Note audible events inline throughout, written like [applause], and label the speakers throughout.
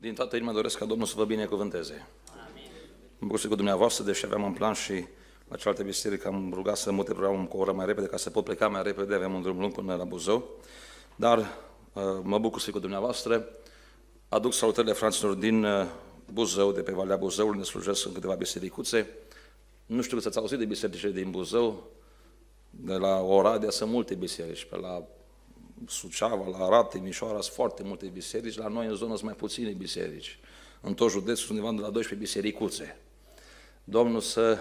Speaker 1: Din toată inima doresc ca Domnul să vă binecuvânteze. Amin. Mă bucur să cu dumneavoastră, deși aveam un plan și la cealaltă biserică am rugat să mute programul cu o oră mai repede ca să pot pleca mai repede, aveam un drum lung până la Buzău. Dar uh, mă bucur să cu dumneavoastră. Aduc salutările franților din uh, Buzău, de pe Valea Buzăului, unde slujesc în câteva bisericuțe. Nu știu cât ați auzit de bisericile din Buzău, de la Oradea sunt multe biserici, pe la Suceava, la Arad, Timișoara, sunt foarte multe biserici, la noi în zonă sunt mai puține biserici. În tot județul sunt undeva de la 12 bisericuțe. Domnul să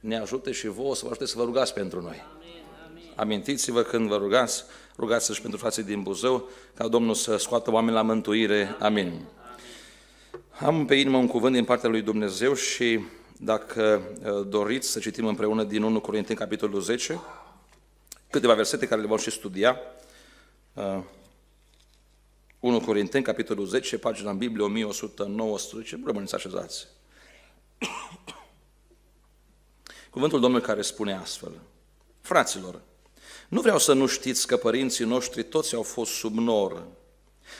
Speaker 1: ne ajute și vouă să vă ajute să vă rugați pentru noi. Amintiți-vă când vă rugați, rugați și pentru frații din Buzău, ca Domnul să scoată oameni la mântuire. Amin. Am pe inimă un cuvânt din partea lui Dumnezeu și dacă ă, doriți să citim împreună din 1 Corinteni, capitolul 10, câteva versete care le vom și studia, Uh, 1 Corinteni, capitolul 10, pagina în Biblie 1119, rămâneți așezați. [coughs] Cuvântul Domnului care spune astfel, Fraților, nu vreau să nu știți că părinții noștri toți au fost sub nor,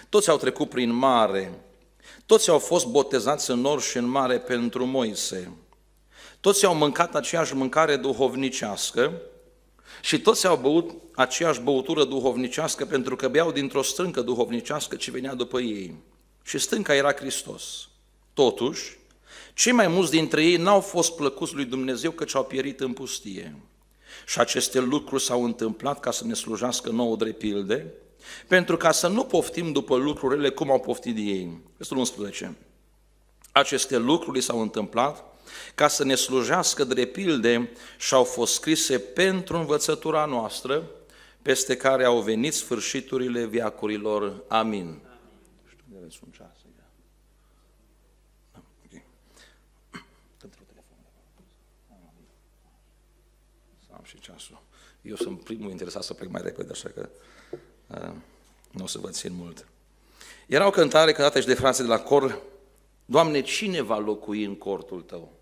Speaker 1: toți au trecut prin mare, toți au fost botezați în nor și în mare pentru Moise, toți au mâncat aceeași mâncare duhovnicească, și toți au băut aceeași băutură duhovnicească pentru că beau dintr-o stâncă duhovnicească ce venea după ei. Și stânca era Hristos. Totuși, cei mai mulți dintre ei n-au fost plăcuți lui Dumnezeu căci au pierit în pustie. Și aceste lucruri s-au întâmplat ca să ne slujească nouă drept pilde, pentru ca să nu poftim după lucrurile cum au poftit ei. Versetul 11. Aceste lucruri s-au întâmplat ca să ne slujească drept pilde și au fost scrise pentru învățătura noastră, peste care au venit sfârșiturile viacurilor. Amin. Amin. Am și Eu sunt primul interesat să plec mai repede, așa că uh, nu o să vă țin mult. Era o cântare cântată și de frații de la cor, Doamne, cine va locui în cortul Tău?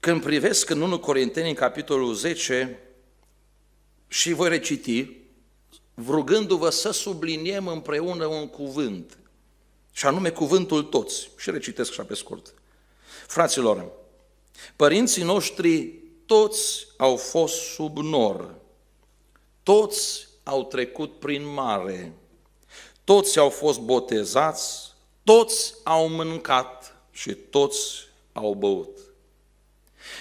Speaker 1: Când privesc în 1 Corinteni, în capitolul 10, și voi reciti, rugându-vă să subliniem împreună un cuvânt, și anume cuvântul toți. Și recitesc așa pe scurt. Fraților, părinții noștri toți au fost sub nor, toți au trecut prin mare, toți au fost botezați, toți au mâncat și toți au băut.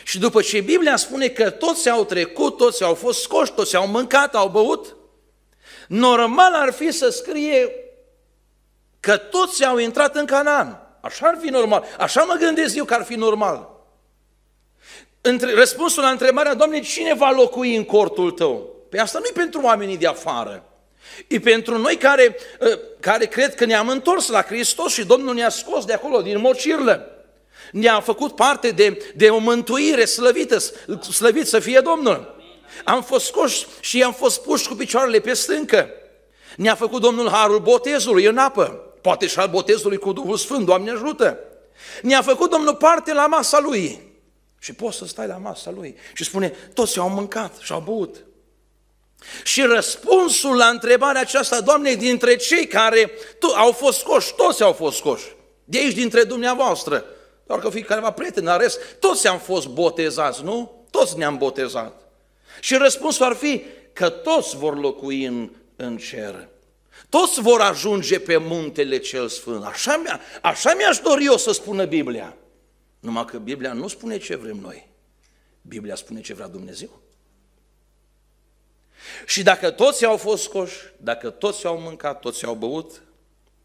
Speaker 1: Și după ce Biblia spune că toți au trecut, toți au fost scoși, toți au mâncat, au băut, normal ar fi să scrie că toți au intrat în Canaan. Așa ar fi normal. Așa mă gândesc eu că ar fi normal. Între, răspunsul la întrebarea, Doamne, cine va locui în cortul tău? Pe păi asta nu e pentru oamenii de afară. E pentru noi care, ă, care cred că ne-am întors la Hristos și Domnul ne-a scos de acolo, din mocirlă. Ne-a făcut parte de, de o mântuire slăvită, slăvit să fie Domnul. Am fost scoși și am fost puși cu picioarele pe stâncă. Ne-a făcut Domnul harul botezului în apă, poate și al botezului cu Duhul Sfânt, Doamne ajută. Ne-a făcut Domnul parte la masa Lui. Și poți să stai la masa Lui. Și spune, toți au mâncat și au băut. Și răspunsul la întrebarea aceasta, Doamne, dintre cei care au fost scoși, toți au fost scoși. De aici, dintre dumneavoastră, doar că fiecare prieten în rest, toți am fost botezați, nu? Toți ne-am botezat. Și răspunsul ar fi că toți vor locui în, în cer. Toți vor ajunge pe muntele cel sfânt. Așa, mi-a, așa mi-aș dori eu să spună Biblia. Numai că Biblia nu spune ce vrem noi. Biblia spune ce vrea Dumnezeu. Și dacă toți au fost scoși, dacă toți au mâncat, toți au băut,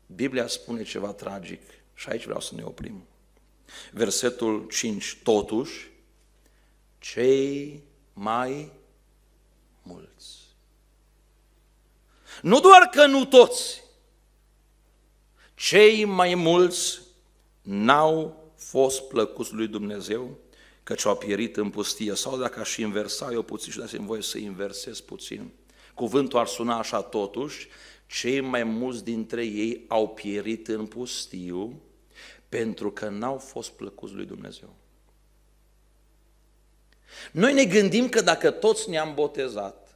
Speaker 1: Biblia spune ceva tragic. Și aici vreau să ne oprim. Versetul 5, totuși, cei mai mulți. Nu doar că nu toți, cei mai mulți n-au fost plăcuți lui Dumnezeu, căci au pierit în pustie. Sau dacă aș inversa eu puțin și dați în voie să inversez puțin, cuvântul ar suna așa totuși, cei mai mulți dintre ei au pierit în pustiu, pentru că n-au fost plăcuți lui Dumnezeu. Noi ne gândim că dacă toți ne-am botezat,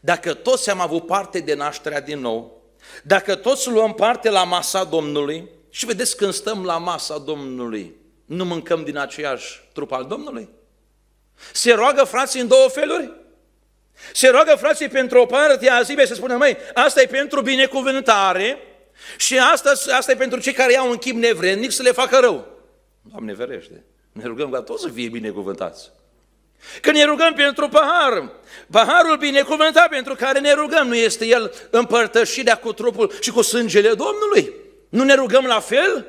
Speaker 1: dacă toți am avut parte de nașterea din nou, dacă toți luăm parte la masa Domnului, și vedeți când stăm la masa Domnului, nu mâncăm din aceeași trup al Domnului? Se roagă frații în două feluri? Se roagă frații pentru o parte a zilei să spună, măi, asta e pentru binecuvântare, și asta, asta e pentru cei care iau un chip nevrednic să le facă rău. Doamne ferește, ne rugăm ca toți să fie binecuvântați. Când ne rugăm pentru pahar, paharul binecuvântat pentru care ne rugăm, nu este el împărtășirea cu trupul și cu sângele Domnului? Nu ne rugăm la fel?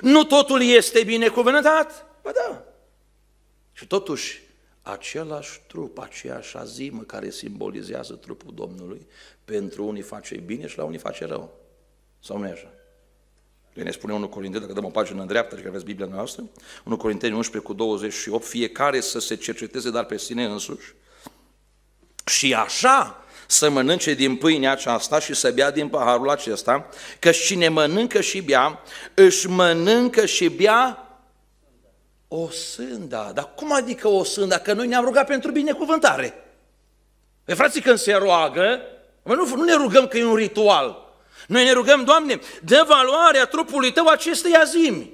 Speaker 1: Nu totul este binecuvântat? Ba da. Și totuși, același trup, aceeași azimă care simbolizează trupul Domnului, pentru unii face bine și la unii face rău. Sau nu așa? Că ne spune unul Corinteni, dacă dăm o pagină în dreapta, că aveți Biblia noastră, unul Corinteni 11 cu 28, fiecare să se cerceteze dar pe sine însuși și așa să mănânce din pâinea aceasta și să bea din paharul acesta, că cine mănâncă și bea, își mănâncă și bea o sânda. Dar cum adică o sânda? Că noi ne-am rugat pentru binecuvântare. E păi, frații, când se roagă, nu, nu ne rugăm că e un ritual, noi ne rugăm, Doamne, dă valoarea trupului Tău acestei azimi.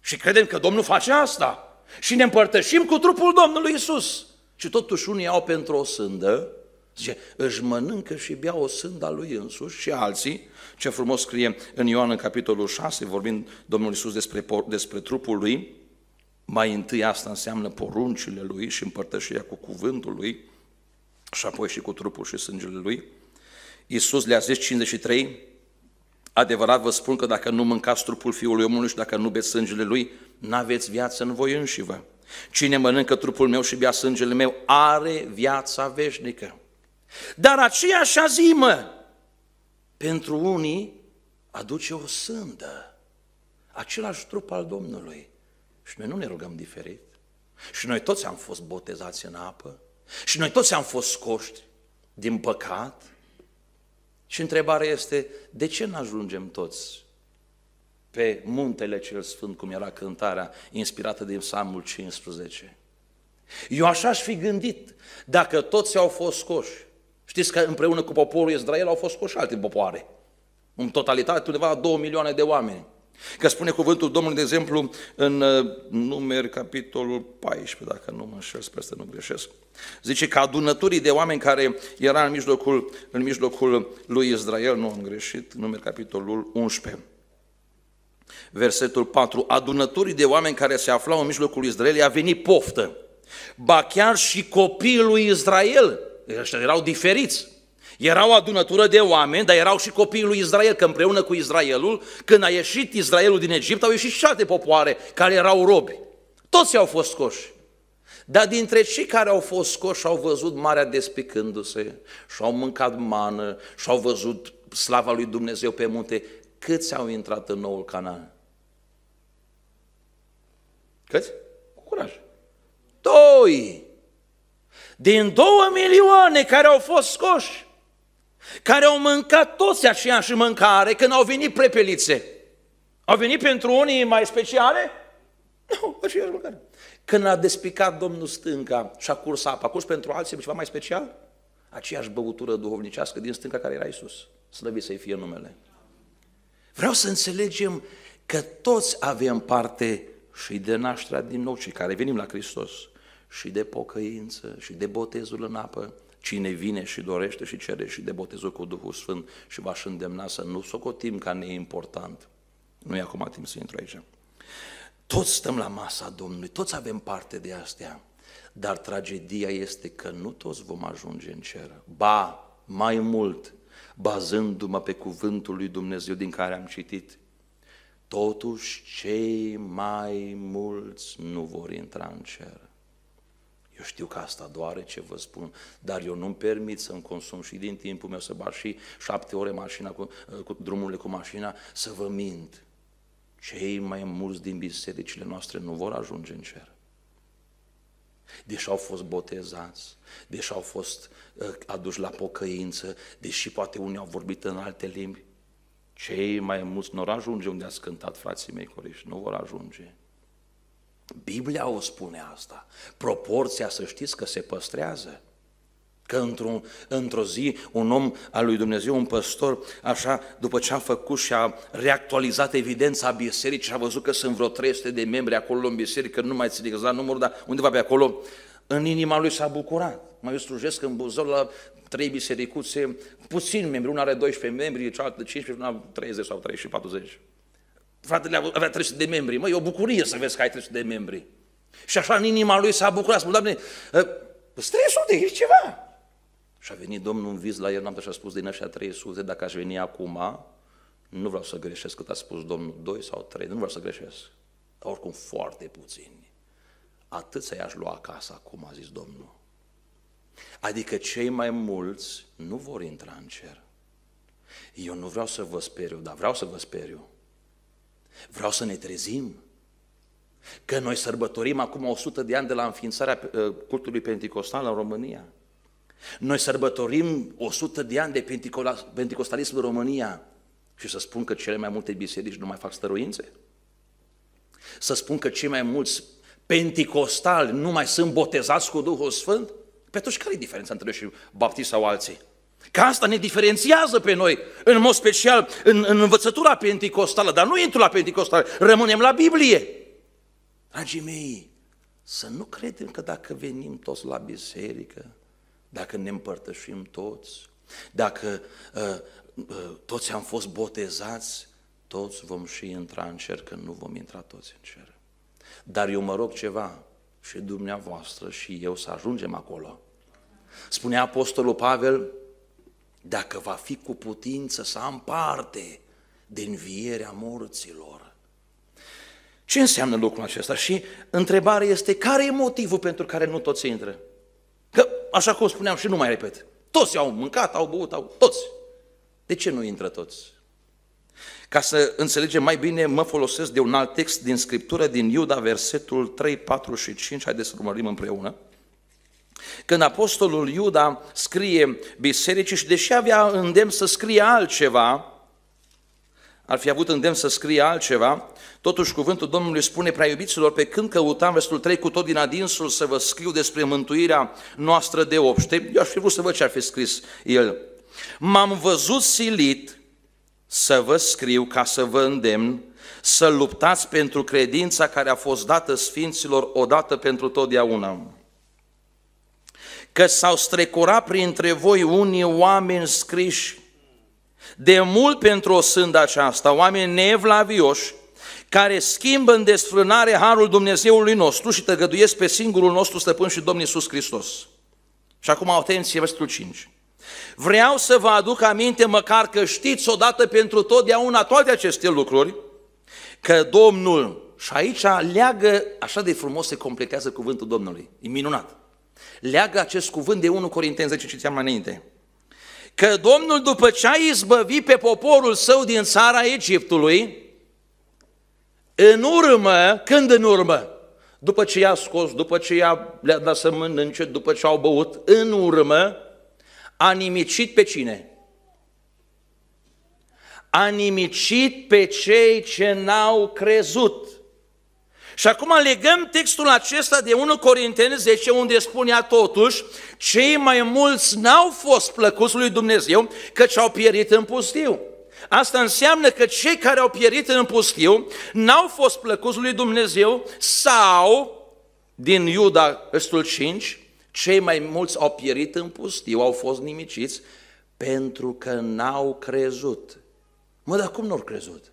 Speaker 1: Și credem că Domnul face asta. Și ne împărtășim cu trupul Domnului Isus. Și totuși unii au pentru o sândă, zice, își mănâncă și bea o sânda lui însuși și alții, ce frumos scrie în Ioan în capitolul 6, vorbind Domnul Isus despre, despre trupul lui, mai întâi asta înseamnă poruncile lui și împărtășirea cu cuvântul lui și apoi și cu trupul și sângele lui. Iisus le-a zis 53, Adevărat vă spun că dacă nu mâncați trupul Fiului omului și dacă nu beți sângele Lui, n-aveți viață în voi înși vă. Cine mănâncă trupul meu și bea sângele meu are viața veșnică. Dar aceeași azimă, pentru unii, aduce o sândă, același trup al Domnului. Și noi nu ne rugăm diferit. Și noi toți am fost botezați în apă, și noi toți am fost scoși din păcat, și întrebarea este, de ce nu ajungem toți pe muntele cel sfânt, cum era cântarea inspirată din Psalmul 15? Eu așa aș fi gândit, dacă toți au fost scoși, știți că împreună cu poporul Israel au fost scoși alte popoare, în totalitate undeva 2 milioane de oameni, Că spune cuvântul Domnului, de exemplu, în uh, numeri, capitolul 14, dacă nu mă înșel, sper să nu greșesc. Zice că adunăturii de oameni care era în mijlocul, în mijlocul lui Israel, nu am greșit, numeri, capitolul 11. Versetul 4. Adunăturii de oameni care se aflau în mijlocul lui Israel i a venit poftă. Ba chiar și copiii lui Israel, ăștia erau diferiți, era o adunătură de oameni, dar erau și copiii lui Israel, că împreună cu Israelul, când a ieșit Israelul din Egipt, au ieșit și alte popoare care erau robi. Toți au fost scoși. Dar dintre cei care au fost scoși au văzut marea despicându-se și au mâncat mană și au văzut slava lui Dumnezeu pe munte. Câți au intrat în noul canal? Câți? Cu curaj. Doi! Din două milioane care au fost scoși, care au mâncat toți aceeași mâncare când au venit prepelițe. Au venit pentru unii mai speciale? Nu, aceeași mâncare. Când a despicat Domnul stânca și a curs apa, a curs pentru alții ceva mai special? Aceeași băutură duhovnicească din stânca care era Iisus. Slăvit să-i fie numele. Vreau să înțelegem că toți avem parte și de nașterea din nou, cei care venim la Hristos, și de pocăință, și de botezul în apă, Cine vine și dorește și cere și de botezul cu Duhul Sfânt și v-aș îndemna să nu socotim ca neimportant. Nu e acum timp să intru aici. Toți stăm la masa Domnului, toți avem parte de astea, dar tragedia este că nu toți vom ajunge în cer. Ba, mai mult, bazându-mă pe cuvântul lui Dumnezeu din care am citit, totuși cei mai mulți nu vor intra în cer. Eu știu că asta doare ce vă spun, dar eu nu-mi permit să-mi consum și din timpul meu să bat și șapte ore mașina cu, uh, cu drumurile cu mașina, să vă mint. Cei mai mulți din bisericile noastre nu vor ajunge în cer. Deși au fost botezați, deși au fost uh, aduși la pocăință, deși poate unii au vorbit în alte limbi, cei mai mulți nu vor ajunge unde ați cântat frații mei coriși, nu vor ajunge. Biblia o spune asta. Proporția, să știți că se păstrează. Că într-o, într zi un om al lui Dumnezeu, un păstor, așa, după ce a făcut și a reactualizat evidența bisericii și a văzut că sunt vreo 300 de membri acolo în biserică, nu mai țin exact numărul, dar undeva pe acolo, în inima lui s-a bucurat. Mai eu slujesc în Buzău la trei bisericuțe, puțin membri, una are 12 membri, cealaltă 15, una 30 sau 30 și 40 fratele avea 300 de membri. Măi, e o bucurie să vezi că ai 300 de membri. Și așa în inima lui s-a bucurat, spune, Doamne, ă, stresul de ești ceva. Și a venit Domnul în vis la el, și a spus din așa 300, dacă aș veni acum, nu vreau să greșesc cât a spus Domnul, 2 sau 3, nu vreau să greșesc. oricum foarte puțini. Atât să i-aș lua acasă acum, a zis Domnul. Adică cei mai mulți nu vor intra în cer. Eu nu vreau să vă speriu, dar vreau să vă speriu. Vreau să ne trezim că noi sărbătorim acum 100 de ani de la înființarea uh, cultului pentecostal în România. Noi sărbătorim 100 de ani de pentecostalism în România și să spun că cele mai multe biserici nu mai fac stăruințe? Să spun că cei mai mulți penticostali nu mai sunt botezați cu Duhul Sfânt? Pe atunci care e diferența între noi și baptiști sau alții? Că asta ne diferențiază pe noi, în mod special în, în învățătura pentecostală, dar nu intru la penticostală, rămânem la Biblie. Dragii mei, să nu credem că dacă venim toți la biserică, dacă ne împărtășim toți, dacă uh, uh, toți am fost botezați, toți vom și intra în cer, că nu vom intra toți în cer. Dar eu mă rog ceva, și dumneavoastră și eu să ajungem acolo. Spune Apostolul Pavel, dacă va fi cu putință să am parte de învierea morților. Ce înseamnă lucrul acesta? Și întrebarea este, care e motivul pentru care nu toți intră? Că, așa cum spuneam și nu mai repet, toți au mâncat, au băut, au toți. De ce nu intră toți? Ca să înțelegem mai bine, mă folosesc de un alt text din Scriptură, din Iuda, versetul 3, 4 și 5. Haideți să urmărim împreună. Când apostolul Iuda scrie bisericii și deși avea îndemn să scrie altceva, ar fi avut îndemn să scrie altceva, totuși cuvântul Domnului spune, prea iubiților, pe când căutam vestul 3 cu tot din adinsul să vă scriu despre mântuirea noastră de obște, eu aș fi vrut să văd ce ar fi scris el. M-am văzut silit să vă scriu ca să vă îndemn să luptați pentru credința care a fost dată sfinților odată pentru totdeauna că s-au strecurat printre voi unii oameni scriși, de mult pentru o sândă aceasta, oameni nevlavioși, care schimbă în desfrânare harul Dumnezeului nostru și tăgăduiesc pe singurul nostru stăpân și Domn Iisus Hristos. Și acum atenție, versetul 5. Vreau să vă aduc aminte, măcar că știți odată pentru totdeauna toate aceste lucruri, că Domnul, și aici leagă, așa de frumos se completează cuvântul Domnului, e minunat, Leagă acest cuvânt de 1 Corinteni 10, citeam mai înainte. Că Domnul, după ce a izbăvit pe poporul său din țara Egiptului, în urmă, când în urmă? După ce i-a scos, după ce i-a le-a dat să mănânce, după ce au băut, în urmă, a nimicit pe cine? A nimicit pe cei ce n-au crezut. Și acum legăm textul acesta de 1 Corinteni 10, unde spunea totuși, cei mai mulți n-au fost plăcuți lui Dumnezeu, căci au pierit în pustiu. Asta înseamnă că cei care au pierit în pustiu n-au fost plăcuți lui Dumnezeu sau, din Iuda, ăstul 5, cei mai mulți au pierit în pustiu, au fost nimiciți, pentru că n-au crezut. Mă, dar cum n-au crezut?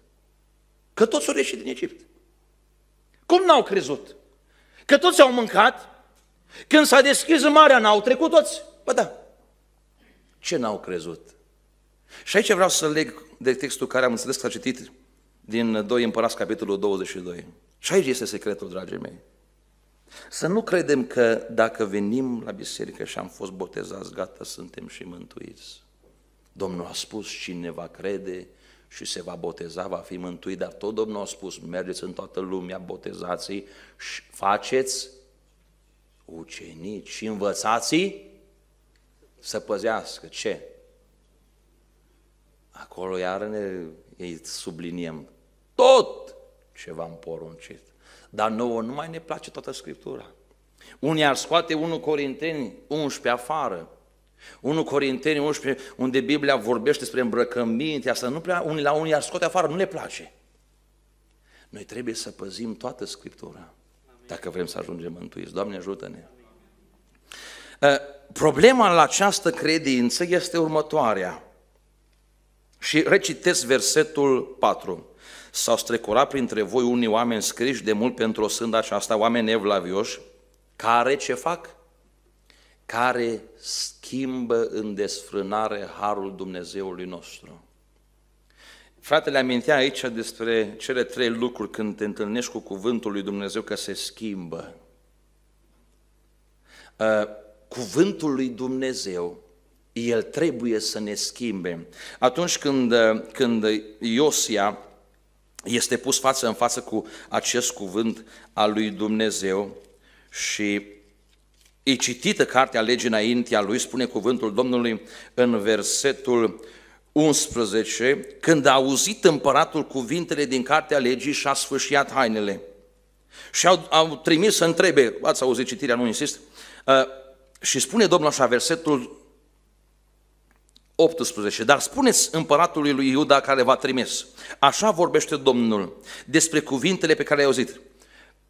Speaker 1: Că toți au ieșit din Egipt. Cum n-au crezut? Că toți au mâncat, când s-a deschis marea, n-au trecut toți? Bă, da. Ce n-au crezut? Și aici vreau să leg de textul care am înțeles că a citit din 2 Împărați, capitolul 22. Și aici este secretul, dragii mei. Să nu credem că dacă venim la biserică și am fost botezați, gata, suntem și mântuiți. Domnul a spus, cine va crede și se va boteza, va fi mântuit, dar tot Domnul a spus, mergeți în toată lumea, botezați și faceți ucenici și învățați să păzească. Ce? Acolo iar ne subliniem tot ce v-am poruncit. Dar nouă nu mai ne place toată Scriptura. Unii ar scoate 1 Corinteni 11 afară, 1 Corinteni 11, unde Biblia vorbește despre îmbrăcăminte, asta nu prea, unii la unii ar scoate afară, nu le place. Noi trebuie să păzim toată Scriptura, dacă vrem să ajungem mântuiți. Doamne ajută-ne! Ă, problema la această credință este următoarea. Și recitesc versetul 4. S-au strecurat printre voi unii oameni scriși de mult pentru o sânda aceasta, oameni evlavioși, care ce fac? care schimbă în desfrânare harul Dumnezeului nostru. Fratele amintea aici despre cele trei lucruri când te întâlnești cu cuvântul lui Dumnezeu că se schimbă. Uh, cuvântul lui Dumnezeu, el trebuie să ne schimbe. Atunci când, uh, când Iosia este pus față în față cu acest cuvânt al lui Dumnezeu și E citită cartea legii înaintea lui, spune cuvântul Domnului în versetul 11, când a auzit împăratul cuvintele din cartea legii și-a sfâșiat hainele. Și au, au trimis să întrebe, ați auzit citirea, nu insist, uh, și spune Domnul așa, versetul 18. Dar spuneți împăratului lui Iuda care v-a trimis, așa vorbește Domnul despre cuvintele pe care le a auzit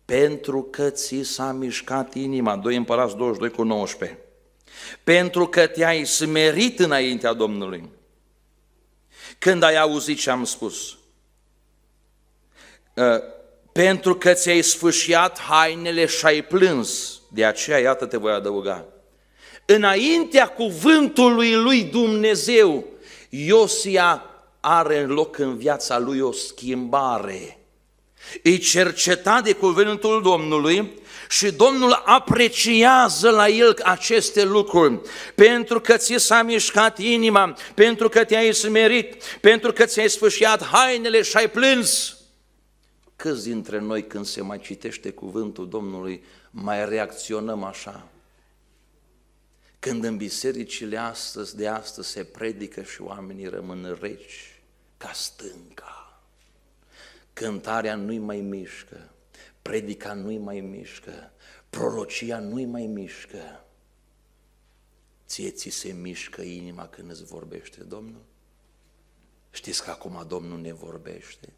Speaker 1: pentru că ți s-a mișcat inima. 2 Împărați 22 cu 19. Pentru că te-ai smerit înaintea Domnului. Când ai auzit ce am spus. Ă, pentru că ți-ai sfâșiat hainele și ai plâns. De aceea, iată, te voi adăuga. Înaintea cuvântului lui Dumnezeu, Iosia are în loc în viața lui o schimbare îi cerceta de cuvântul Domnului și Domnul apreciază la el aceste lucruri, pentru că ți s-a mișcat inima, pentru că te-ai smerit, pentru că ți-ai sfâșiat hainele și ai plâns. Câți dintre noi când se mai citește cuvântul Domnului mai reacționăm așa? Când în bisericile astăzi, de astăzi se predică și oamenii rămân reci ca stânca cântarea nu-i mai mișcă, predica nu-i mai mișcă, prorocia nu-i mai mișcă. Ție ți se mișcă inima când îți vorbește Domnul? Știți că acum Domnul ne vorbește?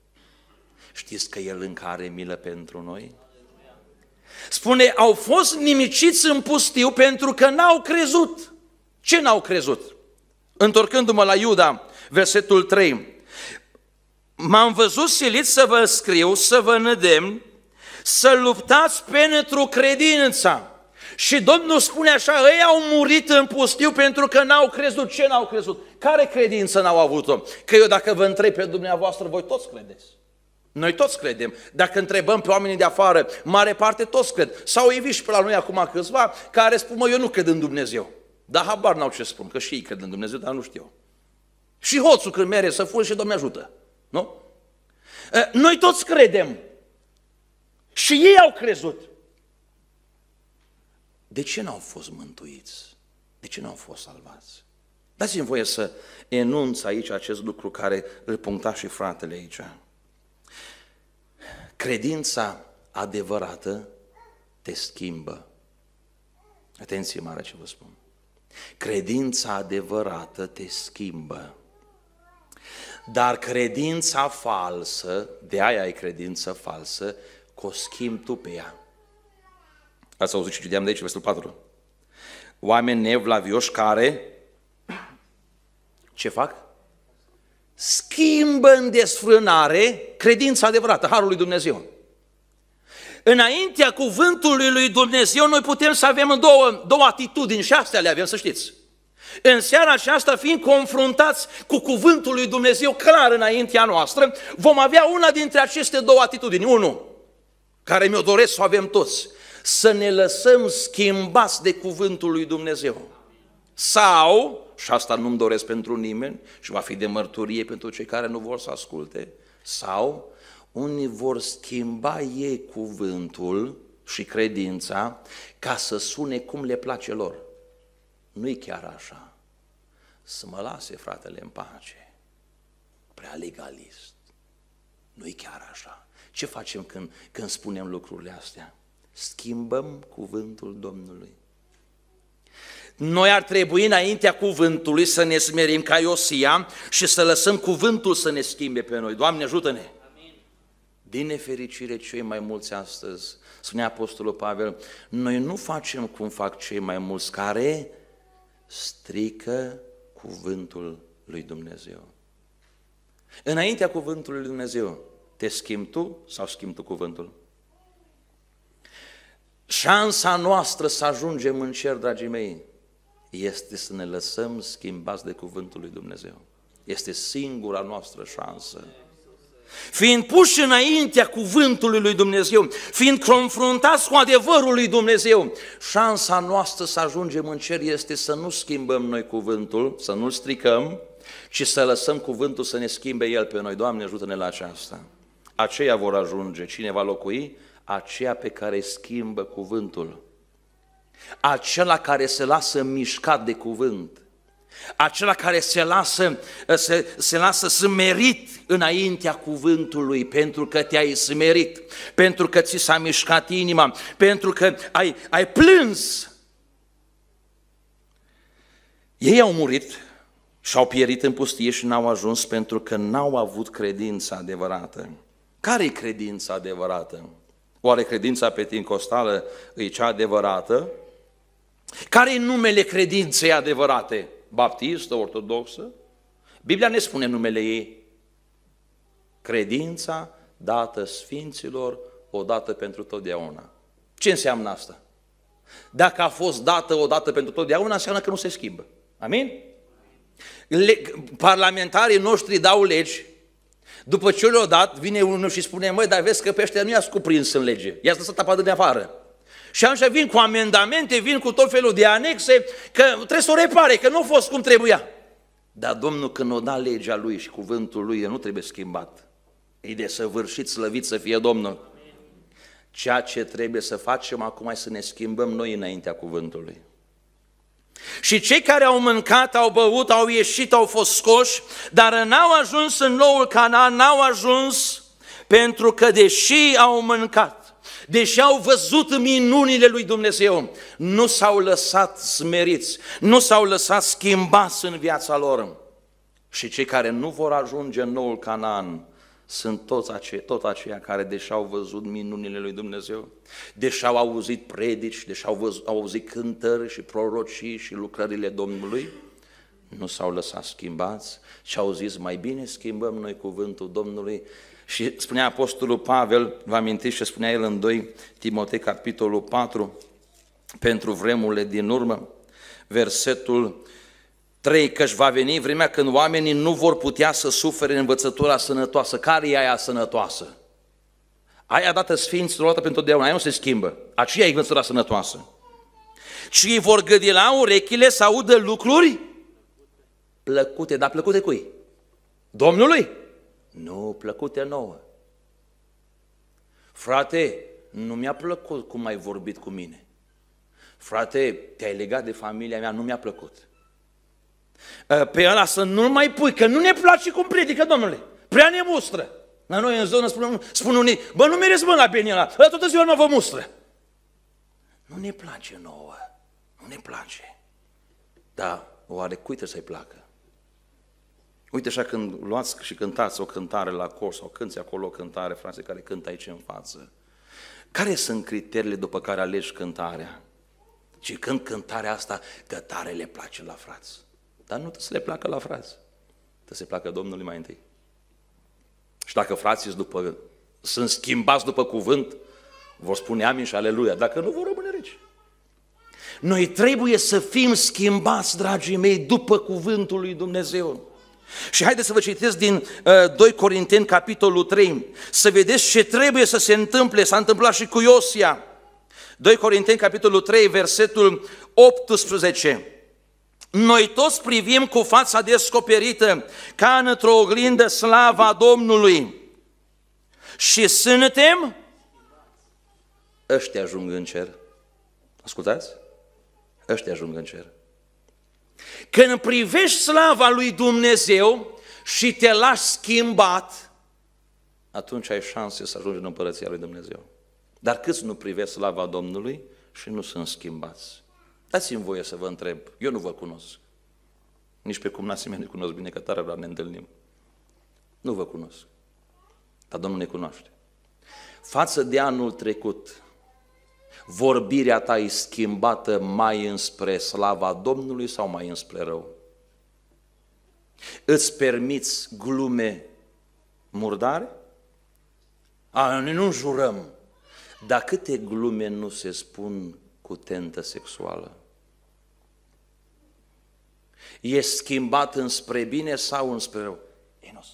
Speaker 1: Știți că El încă are milă pentru noi? Spune, au fost nimiciți în pustiu pentru că n-au crezut. Ce n-au crezut? Întorcându-mă la Iuda, versetul 3, m-am văzut silit să vă scriu, să vă nădem, să luptați pentru credința. Și Domnul spune așa, ei au murit în pustiu pentru că n-au crezut. Ce n-au crezut? Care credință n-au avut-o? Că eu dacă vă întreb pe dumneavoastră, voi toți credeți. Noi toți credem. Dacă întrebăm pe oamenii de afară, mare parte toți cred. Sau au pe la noi acum câțiva care spun, mă, eu nu cred în Dumnezeu. Dar habar n-au ce spun, că și ei cred în Dumnezeu, dar nu știu. Și hoțul când merge să fugi și Domnul ajută. Nu? Noi toți credem. Și ei au crezut. De ce n-au fost mântuiți? De ce n-au fost salvați? Dați-mi voie să enunț aici acest lucru care îl puncta și fratele aici. Credința adevărată te schimbă. Atenție mare ce vă spun. Credința adevărată te schimbă. Dar credința falsă, de aia ai credință falsă, că o schimbi tu pe ea. Ați auzit ce citeam de aici, versetul 4. Oameni nevlavioși care, ce fac? Schimbă în desfrânare credința adevărată, Harul lui Dumnezeu. Înaintea cuvântului lui Dumnezeu, noi putem să avem două, două atitudini și astea le avem, să știți. În seara aceasta, fiind confruntați cu cuvântul lui Dumnezeu clar înaintea noastră, vom avea una dintre aceste două atitudini. Unu, care mi-o doresc să o avem toți, să ne lăsăm schimbați de cuvântul lui Dumnezeu. Sau, și asta nu-mi doresc pentru nimeni și va fi de mărturie pentru cei care nu vor să asculte, sau unii vor schimba ei cuvântul și credința ca să sune cum le place lor. Nu-i chiar așa să mă lase fratele în pace. Prea legalist. Nu-i chiar așa. Ce facem când, când spunem lucrurile astea? Schimbăm cuvântul Domnului. Noi ar trebui înaintea cuvântului să ne smerim ca Iosia și să lăsăm cuvântul să ne schimbe pe noi. Doamne, ajută-ne! Din nefericire, cei mai mulți astăzi, spunea Apostolul Pavel, noi nu facem cum fac cei mai mulți care strică cuvântul lui Dumnezeu. Înaintea cuvântului lui Dumnezeu, te schimbi tu sau schimbi tu cuvântul? Șansa noastră să ajungem în cer, dragii mei, este să ne lăsăm schimbați de cuvântul lui Dumnezeu. Este singura noastră șansă fiind puși înaintea cuvântului lui Dumnezeu, fiind confruntați cu adevărul lui Dumnezeu, șansa noastră să ajungem în cer este să nu schimbăm noi cuvântul, să nu-l stricăm, ci să lăsăm cuvântul să ne schimbe El pe noi. Doamne, ajută-ne la aceasta. Aceia vor ajunge. Cine va locui? Aceea pe care schimbă cuvântul. Acela care se lasă mișcat de cuvânt acela care se lasă, eh, se, se lasă smerit înaintea cuvântului, pentru că te-ai smerit, pentru că ți s-a mișcat inima, pentru că ai, ai plâns. Ei au murit și au pierit în pustie și n-au ajuns pentru că n-au avut credința adevărată. Care e credința adevărată? Oare credința peticostală e cea adevărată? Care e numele credinței adevărate? baptistă, ortodoxă, Biblia ne spune numele ei. Credința dată sfinților odată pentru totdeauna. Ce înseamnă asta? Dacă a fost dată odată pentru totdeauna, înseamnă că nu se schimbă. Amin? Le- parlamentarii noștri dau legi, după ce le-au dat, vine unul și spune, măi, dar vezi că pe ăștia nu i-ați cuprins în lege, i-ați lăsat apadă de afară. Și atunci vin cu amendamente, vin cu tot felul de anexe, că trebuie să o repare, că nu a fost cum trebuia. Dar Domnul când o da legea Lui și cuvântul Lui, nu trebuie schimbat. E de săvârșit, slăvit să fie Domnul. Ceea ce trebuie să facem acum e să ne schimbăm noi înaintea cuvântului. Și cei care au mâncat, au băut, au ieșit, au fost scoși, dar n-au ajuns în noul canal, n-au ajuns pentru că deși au mâncat, deși au văzut minunile lui Dumnezeu, nu s-au lăsat smeriți, nu s-au lăsat schimbați în viața lor. Și cei care nu vor ajunge în noul Canaan, sunt toți ace- tot aceia care, deși au văzut minunile lui Dumnezeu, deși au auzit predici, deși au, văzut, au auzit cântări și prorocii și lucrările Domnului, nu s-au lăsat schimbați și au zis, mai bine schimbăm noi cuvântul Domnului și spunea Apostolul Pavel, vă amintiți ce spunea el în 2 Timotei, capitolul 4, pentru vremurile din urmă, versetul 3, căci va veni vremea când oamenii nu vor putea să sufere învățătura sănătoasă. Care e aia sănătoasă? Aia dată sfinților dată pentru deauna, aia nu se schimbă. Aceea e învățătura sănătoasă. Și îi vor la urechile să audă lucruri plăcute. Dar plăcute cui? Domnului? Nu, plăcute nouă. Frate, nu mi-a plăcut cum ai vorbit cu mine. Frate, te-ai legat de familia mea, nu mi-a plăcut. Ă, pe ăla să nu-l mai pui, că nu ne place cum predică, domnule. Prea ne mustră. La noi în zonă spun, spun unii, bă, nu mereți mâna la bine ăla, ăla toată ziua nu vă mustră. Nu ne place nouă, nu ne place. Dar oare cui să-i placă? Uite așa când luați și cântați o cântare la cor sau cânti acolo o cântare, frate, care cântă aici în față. Care sunt criteriile după care alegi cântarea? Și când cântarea asta, că tare le place la frați. Dar nu să le placă la frați. Să se placă Domnului mai întâi. Și dacă frații după, sunt schimbați după cuvânt, vor spune amin și aleluia, dacă nu vor rămâne reci. Noi trebuie să fim schimbați, dragii mei, după cuvântul lui Dumnezeu. Și haideți să vă citesc din uh, 2 Corinteni, capitolul 3, să vedeți ce trebuie să se întâmple. S-a întâmplat și cu Iosia. 2 Corinteni, capitolul 3, versetul 18. Noi toți privim cu fața descoperită, ca într-o oglindă slava Domnului. Și suntem, ăștia ajung în cer. Ascultați? Ăștia ajung în cer. Când privești slava lui Dumnezeu și te lași schimbat, atunci ai șanse să ajungi în Împărăția lui Dumnezeu. Dar câți nu privesc slava Domnului și nu sunt schimbați? Dați-mi voie să vă întreb, eu nu vă cunosc. Nici pe cum nasimea ne cunosc bine, că tare la ne întâlnim. Nu vă cunosc. Dar Domnul ne cunoaște. Față de anul trecut, vorbirea ta e schimbată mai înspre slava Domnului sau mai înspre rău? Îți permiți glume murdare? A, noi nu jurăm. Dar câte glume nu se spun cu tentă sexuală? E schimbat înspre bine sau înspre rău? Enos.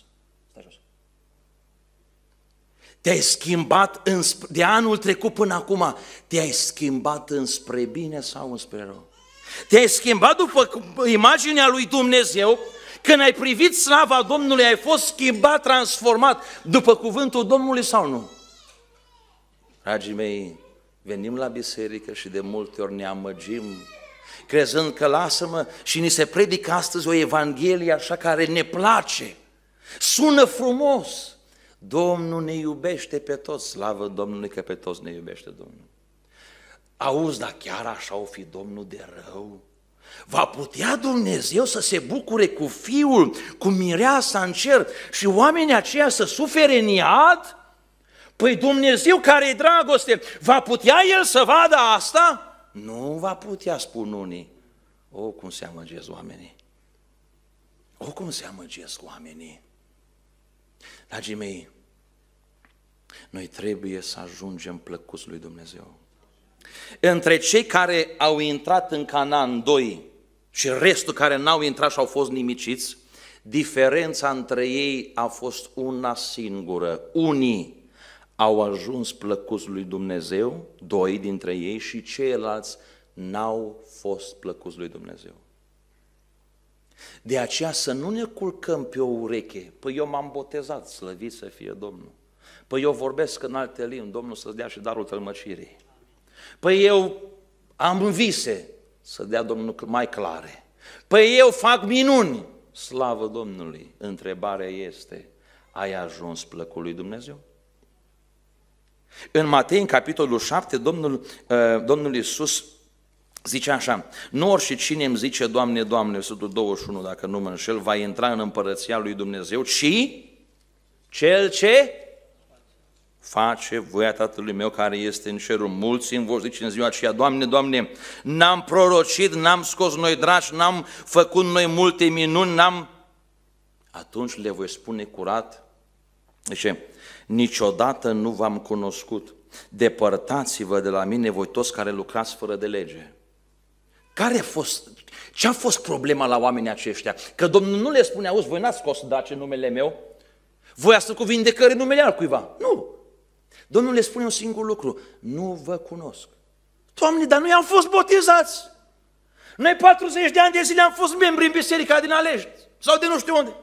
Speaker 1: Te-ai schimbat înspre, de anul trecut până acum, te-ai schimbat înspre bine sau înspre rău? Te-ai schimbat după imaginea lui Dumnezeu? Când ai privit slava Domnului, ai fost schimbat, transformat după cuvântul Domnului sau nu? Dragii mei, venim la biserică și de multe ori ne amăgim crezând că lasă-mă și ni se predică astăzi o evanghelie așa care ne place. Sună frumos, Domnul ne iubește pe toți, slavă Domnului că pe toți ne iubește Domnul. Auzi, dar chiar așa o fi Domnul de rău? Va putea Dumnezeu să se bucure cu Fiul, cu mireasa în cer și oamenii aceia să sufere în iad? Păi Dumnezeu care e dragoste, va putea El să vadă asta? Nu va putea, spun unii. O, oh, cum se amăgesc oamenii! O, oh, cum se amăgesc oamenii! Dragii mei, noi trebuie să ajungem plăcuți lui Dumnezeu. Între cei care au intrat în Canaan 2 și restul care n-au intrat și au fost nimiciți, diferența între ei a fost una singură. Unii au ajuns plăcuți lui Dumnezeu, doi dintre ei, și ceilalți n-au fost plăcuți lui Dumnezeu. De aceea să nu ne culcăm pe o ureche. Păi eu m-am botezat, slăvit să fie Domnul. Păi eu vorbesc în alte limbi, Domnul să-ți dea și darul tălmăcirii. Păi eu am vise, să dea Domnul mai clare. Păi eu fac minuni, slavă Domnului. Întrebarea este, ai ajuns plăcul lui Dumnezeu? În Matei, în capitolul 7, Domnul, uh, Domnul Iisus Zice așa, nu orice cine îmi zice, Doamne, Doamne, 121, dacă nu mă înșel, va intra în împărăția lui Dumnezeu, și cel ce face voia Tatălui meu care este în cerul. Mulți în vor zice în ziua aceea, Doamne, Doamne, n-am prorocit, n-am scos noi dragi, n-am făcut noi multe minuni, n-am... Atunci le voi spune curat, zice, niciodată nu v-am cunoscut, depărtați-vă de la mine voi toți care lucrați fără de lege. Care a fost, ce a fost problema la oamenii aceștia? Că Domnul nu le spune, auzi, voi n-ați scos dace numele meu, voi ați cu vindecări în numele altcuiva. Nu! Domnul le spune un singur lucru, nu vă cunosc. Doamne, dar noi am fost botezați! Noi 40 de ani de zile am fost membri în biserica din Alești sau de nu știu unde.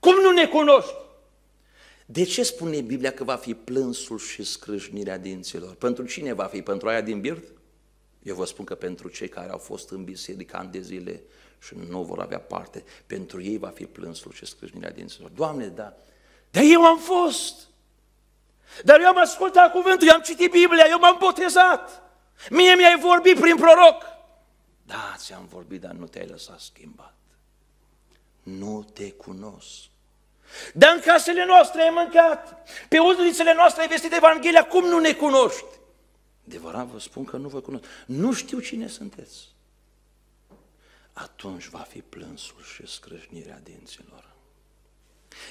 Speaker 1: Cum nu ne cunoști? De ce spune Biblia că va fi plânsul și scrâșnirea dinților? Pentru cine va fi? Pentru aia din birt? Eu vă spun că pentru cei care au fost în biserică ani de zile și nu vor avea parte, pentru ei va fi plânsul și scrâșnirea dinților. Doamne, da, dar eu am fost! Dar eu am ascultat cuvântul, eu am citit Biblia, eu m-am botezat! Mie mi-ai vorbit prin proroc! Da, ți-am vorbit, dar nu te-ai lăsat schimbat. Nu te cunosc. Dar în casele noastre ai mâncat, pe ulițele noastre ai vestit Evanghelia, cum nu ne cunoști? Adevărat vă spun că nu vă cunosc. Nu știu cine sunteți. Atunci va fi plânsul și scrâșnirea dinților.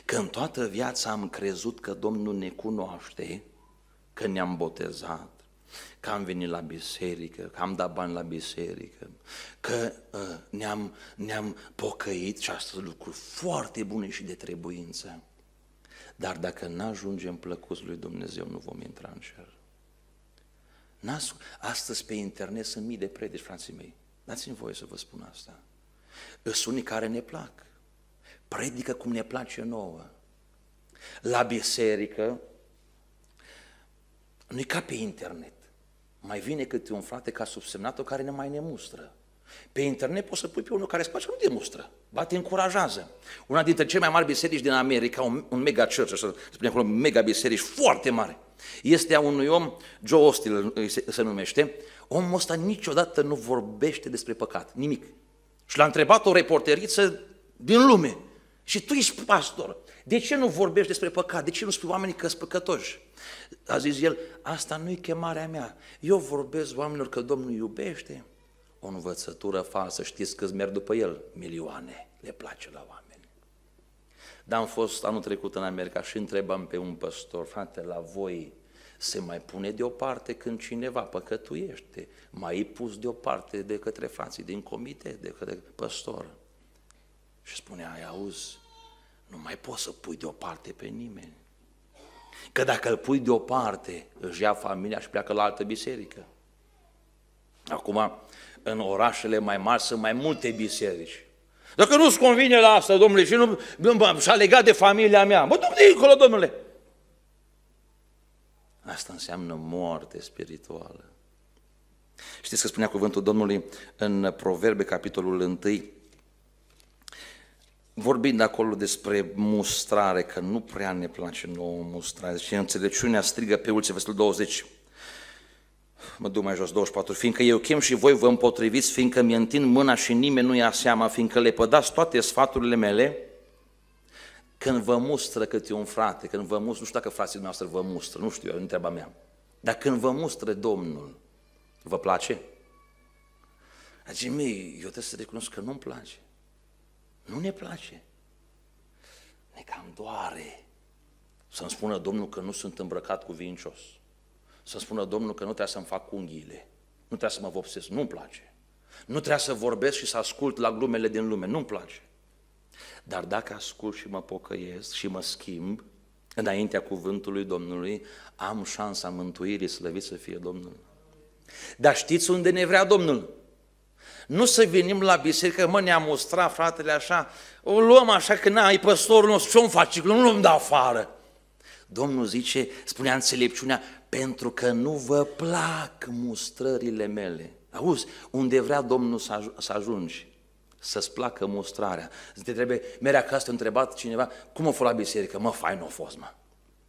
Speaker 1: Când toată viața am crezut că Domnul ne cunoaște, că ne-am botezat, că am venit la biserică, că am dat bani la biserică, că uh, ne-am, ne-am pocăit și astăzi lucruri foarte bune și de trebuință. Dar dacă nu ajungem plăcuți lui Dumnezeu, nu vom intra în cer. Astăzi pe internet sunt mii de predici, frații mei. Dați-mi voie să vă spun asta. Îs unii care ne plac. Predică cum ne place nouă. La biserică nu ca pe internet. Mai vine câte un frate ca o care ne mai nemustră. Pe internet poți să pui pe unul care îți place, nu mustră. ba te încurajează. Una dintre cele mai mari biserici din America, un, un mega church, așa, spune acolo, mega biserici foarte mare. Este a unui om, Joe Austin se numește, omul ăsta niciodată nu vorbește despre păcat, nimic. Și l-a întrebat o reporteriță din lume. Și tu ești pastor, de ce nu vorbești despre păcat? De ce nu spui oamenii că sunt păcătoși? A zis el, asta nu e chemarea mea. Eu vorbesc oamenilor că Domnul iubește. O învățătură falsă, știți că merg după el. Milioane le place la oameni. Dar am fost anul trecut în America și întrebam pe un păstor, frate, la voi se mai pune deoparte când cineva păcătuiește, mai e pus deoparte de către frații din comitet, de către păstor. Și spunea, ai auzi, nu mai poți să pui deoparte pe nimeni. Că dacă îl pui deoparte, își ia familia și pleacă la altă biserică. Acum, în orașele mai mari sunt mai multe biserici. Dacă nu-ți convine la asta, domnule, și nu și-a legat de familia mea, mă duc dincolo, domnule. Asta înseamnă moarte spirituală. Știți că spunea cuvântul Domnului în Proverbe, capitolul 1, vorbind acolo despre mustrare, că nu prea ne place nouă mustrare, și înțelepciunea strigă pe ulții, versetul 20 mă duc mai jos, 24, fiindcă eu chem și voi vă împotriviți, fiindcă mi întind mâna și nimeni nu ia seama, fiindcă le pădați toate sfaturile mele, când vă mustră câte un frate, când vă mustră, nu știu dacă frații noastre vă mustră, nu știu, eu, nu mea, dar când vă mustră Domnul, vă place? Adică mie, eu trebuie să recunosc că nu-mi place. Nu ne place. Ne cam doare să-mi spună Domnul că nu sunt îmbrăcat cu vincios să spună Domnul că nu trebuie să-mi fac unghiile, nu trebuie să mă vopsesc, nu-mi place. Nu trebuie să vorbesc și să ascult la glumele din lume, nu-mi place. Dar dacă ascult și mă pocăiesc și mă schimb, înaintea cuvântului Domnului, am șansa mântuirii, slăvit să fie Domnul. Dar știți unde ne vrea Domnul? Nu să venim la biserică, mă, ne-am mustrat, fratele, așa, o luăm așa că n-ai păstorul nostru, ce-o faci? Nu luăm de afară. Domnul zice, spunea înțelepciunea, pentru că nu vă plac mustrările mele. Auzi, unde vrea Domnul să ajungi, să-ți placă mustrarea. Te trebuie, mereu acasă te întrebat cineva, cum a fost la biserică? Mă, fain o fost, mă.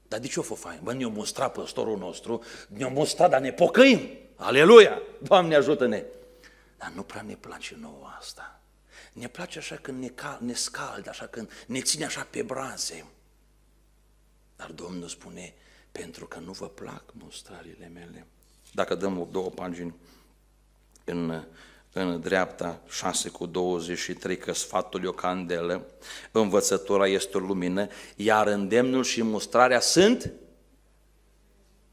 Speaker 1: Dar de ce o fost fain? Bă, ne o mustra păstorul nostru, ne o mustra, dar ne pocăim. Aleluia! Doamne ajută-ne! Dar nu prea ne place nouă asta. Ne place așa când ne, cal, ne scaldă, așa când ne ține așa pe braze. Dar Domnul spune, pentru că nu vă plac mustrările mele. Dacă dăm două pagini în, în dreapta, 6 cu 23, că sfatul e o candelă, învățătura este o lumină, iar îndemnul și mustrarea sunt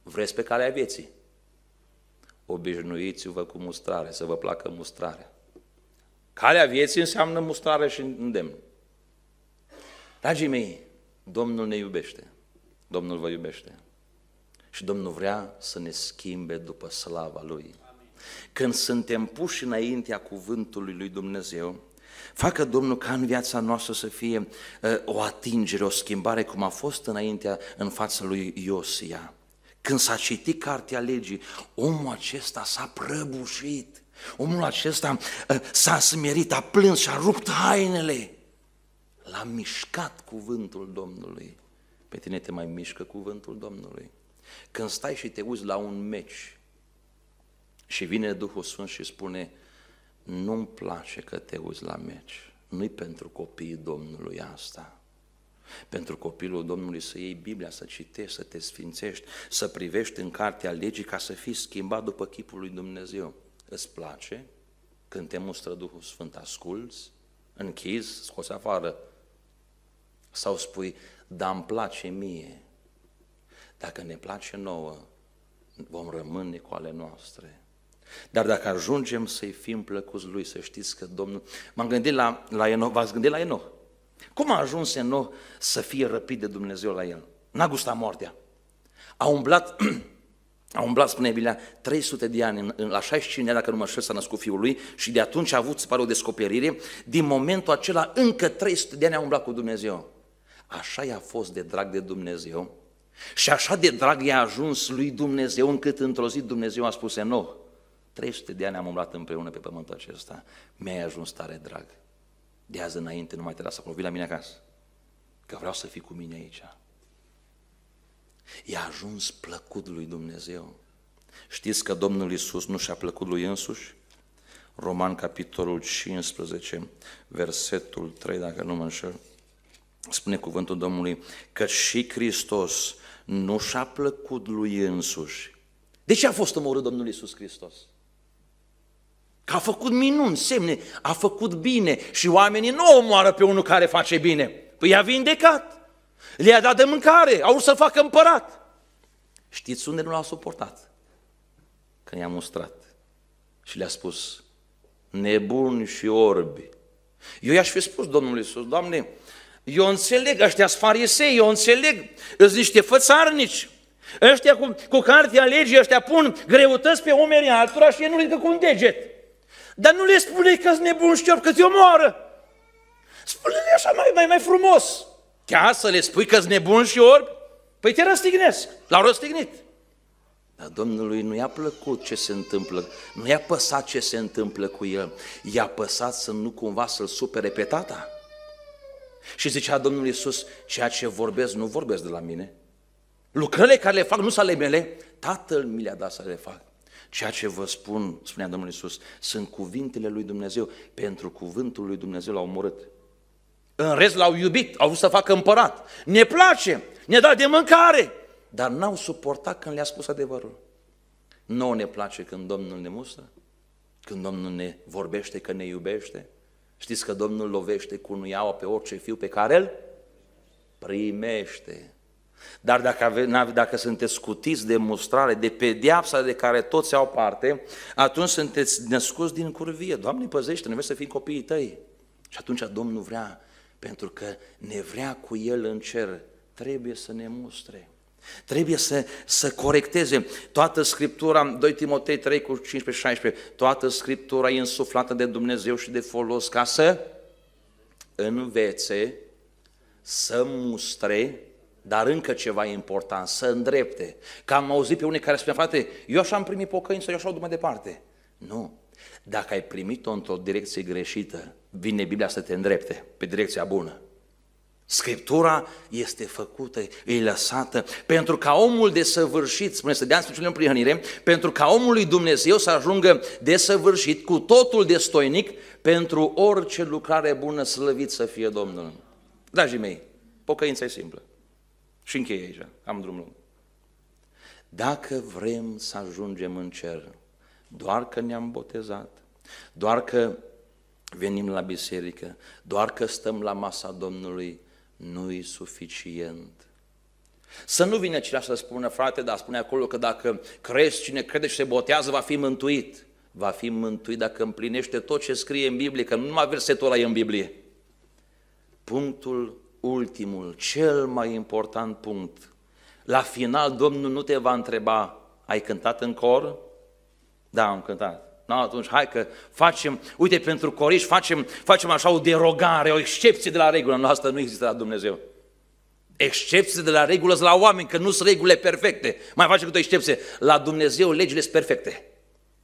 Speaker 1: vreți pe calea vieții. Obișnuiți-vă cu mustrare, să vă placă mustrarea. Calea vieții înseamnă mustrare și îndemn. Dragii mei, Domnul ne iubește. Domnul vă iubește. Și Domnul vrea să ne schimbe după slava Lui. Când suntem puși înaintea cuvântului Lui Dumnezeu, Facă Domnul ca în viața noastră să fie uh, o atingere, o schimbare, cum a fost înaintea, în fața lui Iosia. Când s-a citit cartea legii, omul acesta s-a prăbușit, omul acesta uh, s-a smerit, a plâns și a rupt hainele. L-a mișcat cuvântul Domnului. Pe tine te mai mișcă cuvântul Domnului. Când stai și te uiți la un meci și vine Duhul Sfânt și spune nu-mi place că te uiți la meci, nu-i pentru copiii Domnului asta. Pentru copilul Domnului să iei Biblia, să citești, să te sfințești, să privești în cartea legii ca să fii schimbat după chipul lui Dumnezeu. Îți place? Când te mustră Duhul Sfânt, asculți? Închizi? Scoți afară? Sau spui, dar îmi place mie dacă ne place nouă, vom rămâne cu ale noastre. Dar dacă ajungem să-i fim plăcuți lui, să știți că Domnul... M-am gândit la, la Enoch, v-ați gândit la Enoch. Cum a ajuns Enoch să fie răpit de Dumnezeu la el? N-a gustat moartea. A umblat, [clears throat] a umblat, spune Biblia, 300 de ani, la 65 de ani, dacă nu mă știu, s-a născut fiul lui și de atunci a avut, se pare, o descoperire. Din momentul acela, încă 300 de ani a umblat cu Dumnezeu. Așa i-a fost de drag de Dumnezeu, și așa de drag i-a ajuns lui Dumnezeu, încât într-o zi Dumnezeu a spus, nu, 300 de ani am umblat împreună pe pământul acesta, mi-ai ajuns tare drag. De azi înainte nu mai te las acolo, vii la mine acasă, că vreau să fii cu mine aici. I-a ajuns plăcut lui Dumnezeu. Știți că Domnul Isus nu și-a plăcut lui însuși? Roman, capitolul 15, versetul 3, dacă nu mă înșel, spune cuvântul Domnului, că și Hristos, nu și-a plăcut lui însuși. De ce a fost omorât Domnul Iisus Hristos? Că a făcut minuni, semne, a făcut bine și oamenii nu omoară pe unul care face bine. Păi i-a vindecat, le-a dat de mâncare, au să facă împărat. Știți unde nu l-a suportat? Când i-a mustrat și le-a spus, nebuni și orbi. Eu i-aș fi spus Domnului Iisus, Doamne, eu înțeleg, ăștia sunt farisei, eu înțeleg, sunt niște fățarnici. Ăștia cu, cu cartea legii, ăștia pun greutăți pe umerii altora și ei nu le dă cu un deget. Dar nu le spune că sunt nebun și că te omoară. Spune-le așa mai, mai, mai frumos. Chiar să le spui că sunt nebun și orbi? Păi te răstignesc. L-au răstignit. Dar Domnului nu i-a plăcut ce se întâmplă, nu i-a păsat ce se întâmplă cu el, i-a păsat să nu cumva să-l supere pe tata. Și zicea Domnul Iisus, ceea ce vorbesc, nu vorbesc de la mine. Lucrările care le fac nu sunt ale mele, Tatăl mi le-a dat să le fac. Ceea ce vă spun, spunea Domnul Iisus, sunt cuvintele lui Dumnezeu, pentru cuvântul lui Dumnezeu l-au omorât. În rest l-au iubit, au vrut să facă împărat. Ne place, ne da de mâncare, dar n-au suportat când le-a spus adevărul. Nouă ne place când Domnul ne mustră, când Domnul ne vorbește că ne iubește, Știți că Domnul lovește cu nuiaua pe orice fiu pe care îl primește. Dar dacă, ave, dacă sunteți scutiți de mustrare, de pediapsa de care toți au parte, atunci sunteți născuți din curvie. Doamne, păzește, vrei să fim copiii tăi. Și atunci Domnul vrea, pentru că ne vrea cu El în cer, trebuie să ne mustre. Trebuie să, să corecteze toată Scriptura, 2 Timotei 3 cu 15, 16, toată Scriptura e însuflată de Dumnezeu și de folos ca să învețe, să mustre, dar încă ceva e important, să îndrepte. Că am auzit pe unii care spun frate, eu așa am primit pocăință, eu așa o duc mai departe. Nu. Dacă ai primit-o într-o direcție greșită, vine Biblia să te îndrepte pe direcția bună. Scriptura este făcută, e lăsată, pentru ca omul desăvârșit, spune să dea în prihănire, pentru ca omul lui Dumnezeu să ajungă desăvârșit, cu totul destoinic, pentru orice lucrare bună, slăvit să fie Domnul. Dragii mei, pocăința e simplă. Și încheie aici, am drumul lung. Dacă vrem să ajungem în cer, doar că ne-am botezat, doar că venim la biserică, doar că stăm la masa Domnului, nu-i suficient. Să nu vine cineva să spună, frate, dar spune acolo că dacă crezi, cine crede și se botează, va fi mântuit. Va fi mântuit dacă împlinește tot ce scrie în Biblie, că nu numai versetul ăla e în Biblie. Punctul ultimul, cel mai important punct. La final, Domnul nu te va întreba, ai cântat în cor? Da, am cântat. Na, atunci hai că facem, uite, pentru coriș facem, facem așa o derogare, o excepție de la regulă. Nu, asta nu există la Dumnezeu. Excepție de la regulă sunt la oameni, că nu sunt regulile perfecte. Mai face câte o excepție. La Dumnezeu legile sunt perfecte.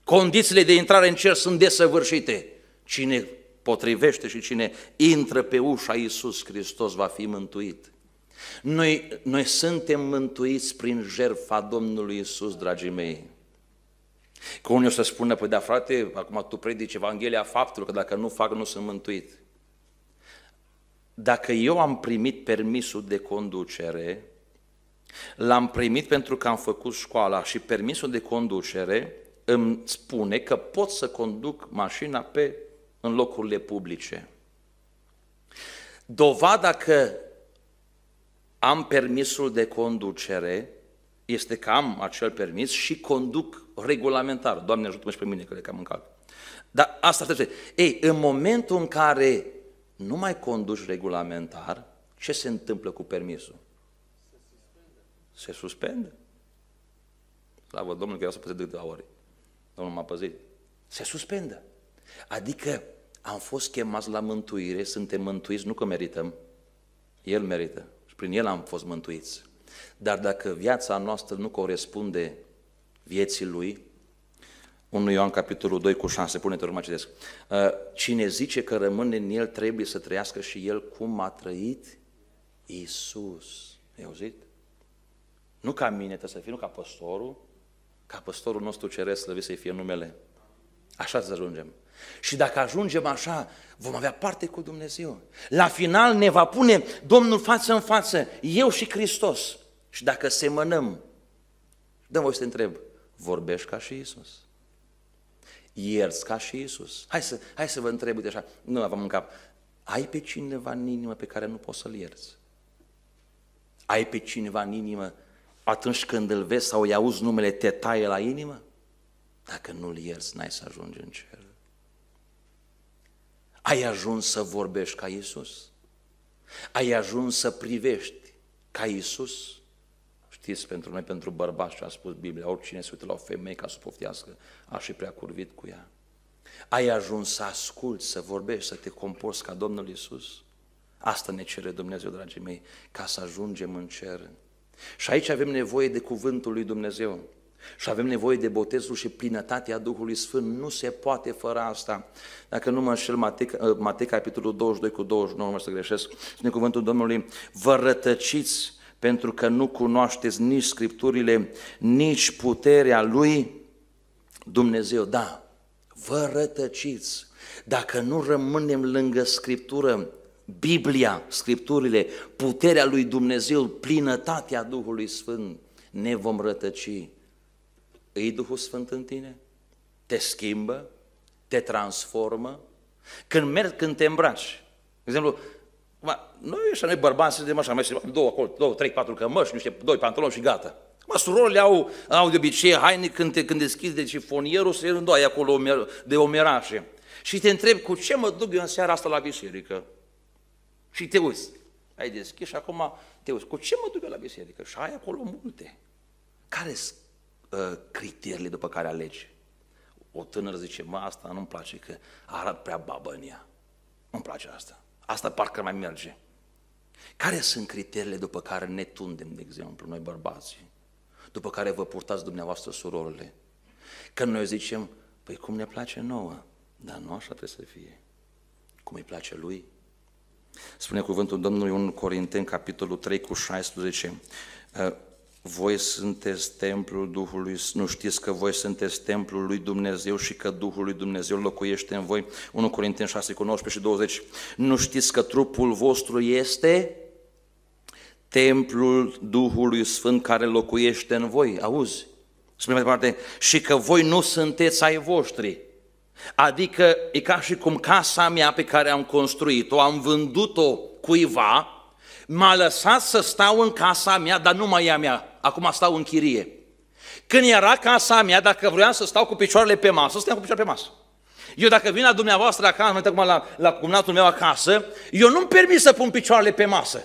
Speaker 1: Condițiile de intrare în cer sunt desăvârșite. Cine potrivește și cine intră pe ușa Iisus Hristos va fi mântuit. Noi, noi suntem mântuiți prin jertfa Domnului Iisus, dragii mei. Că unii o să spună, păi da frate, acum tu predici Evanghelia faptului, că dacă nu fac, nu sunt mântuit. Dacă eu am primit permisul de conducere, l-am primit pentru că am făcut școala și permisul de conducere îmi spune că pot să conduc mașina pe, în locurile publice. Dovada că am permisul de conducere este că am acel permis și conduc regulamentar. Doamne, ajută-mă și pe mine că le cam încalc. Dar asta trebuie. Ei, în momentul în care nu mai conduci regulamentar, ce se întâmplă cu permisul? Se suspendă? Se suspende. Slavă Domnului că eu să păzit de câteva ori. Domnul m-a păzit. Se suspendă. Adică am fost chemați la mântuire, suntem mântuiți, nu că merităm. El merită și prin El am fost mântuiți. Dar dacă viața noastră nu corespunde vieții lui, 1 Ioan capitolul 2 cu 6, pune-te urmă, citesc. Uh, cine zice că rămâne în el trebuie să trăiască și el cum a trăit Iisus, Ai auzit? Nu ca mine trebuie să fie, nu ca păstorul, ca păstorul nostru ceresc, să să-i fie numele. Așa să ajungem. Și dacă ajungem așa, vom avea parte cu Dumnezeu. La final ne va pune Domnul față în față, eu și Hristos. Și dacă semănăm, dă voi să te întreb, vorbești ca și Isus. Ierți ca și Isus. Hai să, hai să vă întreb, uite așa, nu am în cap. Ai pe cineva în inimă pe care nu poți să-l ierți? Ai pe cineva în inimă atunci când îl vezi sau îi auzi numele, te taie la inimă? Dacă nu-l ierți, n-ai să ajungi în cer. Ai ajuns să vorbești ca Isus? Ai ajuns să privești ca Isus? știți pentru noi, pentru bărbați, ce a spus Biblia, oricine se uită la o femeie ca să poftească, a și prea curvit cu ea. Ai ajuns să asculți, să vorbești, să te comporți ca Domnul Isus? Asta ne cere Dumnezeu, dragii mei, ca să ajungem în cer. Și aici avem nevoie de cuvântul lui Dumnezeu. Și avem nevoie de botezul și plinătatea Duhului Sfânt. Nu se poate fără asta. Dacă nu mă înșel, Matei, Matei capitolul 22 cu 29, mă să greșesc, spune cuvântul Domnului, vă rătăciți pentru că nu cunoașteți nici Scripturile, nici puterea Lui, Dumnezeu, da, vă rătăciți. Dacă nu rămânem lângă Scriptură, Biblia, Scripturile, puterea lui Dumnezeu, plinătatea Duhului Sfânt, ne vom rătăci. Îi Duhul Sfânt în tine? Te schimbă? Te transformă? Când mergi, când te îmbraci. De exemplu, Acum, noi așa, noi bărbați suntem așa, mai suntem două, acolo, două, trei, patru cămăși, nu știu, doi pantaloni și gata. Mă, surorile au, au de obicei haine când, te, când deschizi de deci șifonierul, se îndoi acolo de omerașe. Și te întreb, cu ce mă duc eu în seara asta la biserică? Și te uiți. Ai deschis și acum te uiți. Cu ce mă duc eu la biserică? Și ai acolo multe. Care sunt uh, criteriile după care alegi? O tânără zice, mă, asta nu-mi place, că arată prea babă în ea. Nu-mi place asta. Asta parcă mai merge. Care sunt criteriile după care ne tundem, de exemplu, noi bărbații? După care vă purtați dumneavoastră surorile? Când noi zicem, păi cum ne place nouă, dar nu așa trebuie să fie. Cum îi place lui? Spune cuvântul Domnului 1 Corinteni, capitolul 3 cu 16, voi sunteți templul Duhului, nu știți că voi sunteți templul lui Dumnezeu și că Duhul lui Dumnezeu locuiește în voi. 1 Corinteni 6, 19 și 20. Nu știți că trupul vostru este templul Duhului Sfânt care locuiește în voi. Auzi? Spune mai departe, și că voi nu sunteți ai voștri. Adică e ca și cum casa mea pe care am construit-o, am vândut-o cuiva, m-a lăsat să stau în casa mea, dar nu mai e a mea acum stau în chirie. Când era casa mea, dacă vreau să stau cu picioarele pe masă, stau cu picioarele pe masă. Eu dacă vin la dumneavoastră acasă, mă acum la, la cumnatul meu acasă, eu nu-mi permit să pun picioarele pe masă.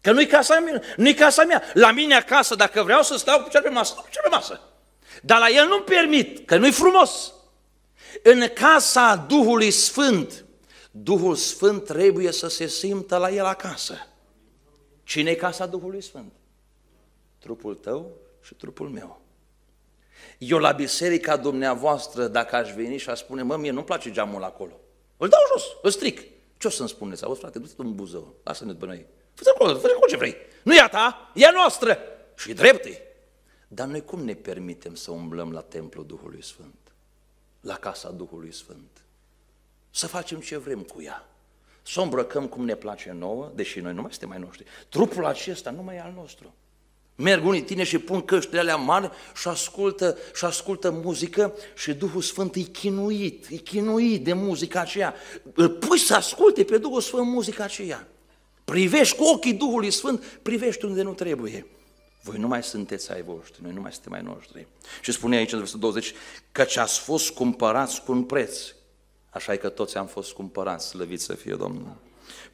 Speaker 1: Că nu-i casa mea, nu-i casa mea. La mine acasă, dacă vreau să stau cu picioarele pe masă, stau cu picioarele pe masă. Dar la el nu-mi permit, că nu-i frumos. În casa Duhului Sfânt, Duhul Sfânt trebuie să se simtă la el acasă. Cine e casa Duhului Sfânt? trupul tău și trupul meu. Eu la biserica dumneavoastră, dacă aș veni și aș spune, mă, mie nu-mi place geamul acolo, îl dau jos, îl stric. Ce o să-mi spuneți? Auzi, frate, du-te în buză, lasă-ne după noi. Fă-te acolo, fă ce vrei. Nu e a ta, e a noastră și drepte. Dar noi cum ne permitem să umblăm la templul Duhului Sfânt? La casa Duhului Sfânt? Să facem ce vrem cu ea. Să o îmbrăcăm cum ne place nouă, deși noi nu mai suntem mai noștri. Trupul acesta nu mai e al nostru. Merg unii tine și pun căștile alea mari și ascultă, și ascultă muzică și Duhul Sfânt e chinuit, e chinuit de muzica aceea. Îl pui să asculte pe Duhul Sfânt muzica aceea. Privești cu ochii Duhului Sfânt, privești unde nu trebuie. Voi nu mai sunteți ai voștri, noi nu mai suntem ai noștri. Și spune aici în versetul 20, căci ați fost cumpărați cu un preț. Așa e că toți am fost cumpărați, slăviți să fie Domnul.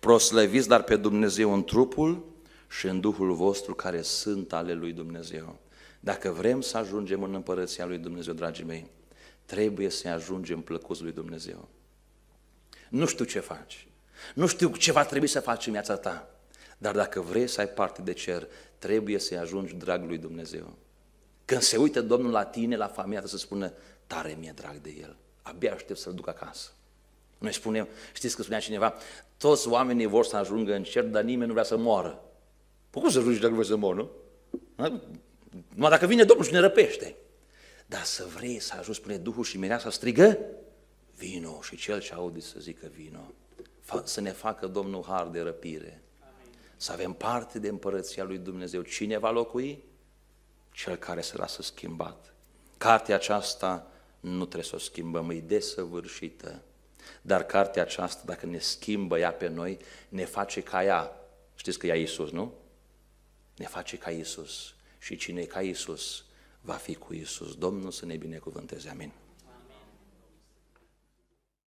Speaker 1: Proslăviți, dar pe Dumnezeu în trupul și în Duhul vostru care sunt ale lui Dumnezeu. Dacă vrem să ajungem în împărăția lui Dumnezeu, dragii mei, trebuie să ajungem plăcuți lui Dumnezeu. Nu știu ce faci, nu știu ce va trebui să faci în viața ta, dar dacă vrei să ai parte de cer, trebuie să-i ajungi drag lui Dumnezeu. Când se uită Domnul la tine, la familia ta, să spună, tare mi-e drag de el, abia aștept să-l duc acasă. Noi spunem, știți că spunea cineva, toți oamenii vor să ajungă în cer, dar nimeni nu vrea să moară. Păi cum să rugi dacă vrei să mor, nu? Numai dacă vine Domnul și ne răpește. Dar să vrei să ajungi, spune Duhul și să strigă, vino și cel ce aude să zică vino. Fa- să ne facă Domnul har de răpire. Să avem parte de împărăția lui Dumnezeu. Cine va locui? Cel care se lasă schimbat. Cartea aceasta nu trebuie să o schimbăm, e desăvârșită. Dar cartea aceasta, dacă ne schimbă ea pe noi, ne face ca ea. Știți că ea Iisus, nu? ne face ca Isus. Și cine e ca Isus, va fi cu Isus. Domnul să ne binecuvânteze. Amin.